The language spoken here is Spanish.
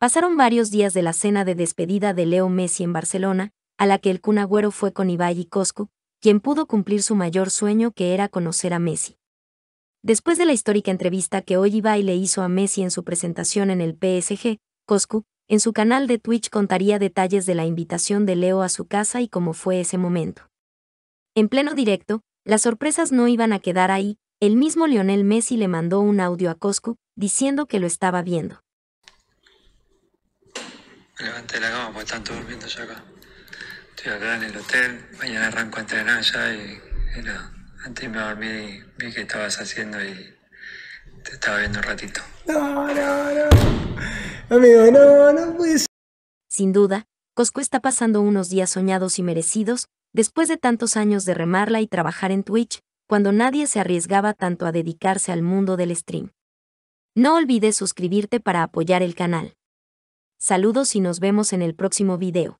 Pasaron varios días de la cena de despedida de Leo Messi en Barcelona, a la que el cunagüero fue con Ibai y Coscu, quien pudo cumplir su mayor sueño que era conocer a Messi. Después de la histórica entrevista que hoy Ibai le hizo a Messi en su presentación en el PSG, Coscu, en su canal de Twitch contaría detalles de la invitación de Leo a su casa y cómo fue ese momento. En pleno directo, las sorpresas no iban a quedar ahí, el mismo Lionel Messi le mandó un audio a Cosco diciendo que lo estaba viendo. Me levanté la cama porque están todos durmiendo ya acá. Estoy acá en el hotel, mañana arranco a entrenar ya y Antes me dormí y vi que estabas haciendo y te estaba viendo un ratito. No, no, no. Amigo, no, no puedes. Sin duda, Cosco está pasando unos días soñados y merecidos, después de tantos años de remarla y trabajar en Twitch, cuando nadie se arriesgaba tanto a dedicarse al mundo del stream. No olvides suscribirte para apoyar el canal. Saludos y nos vemos en el próximo video.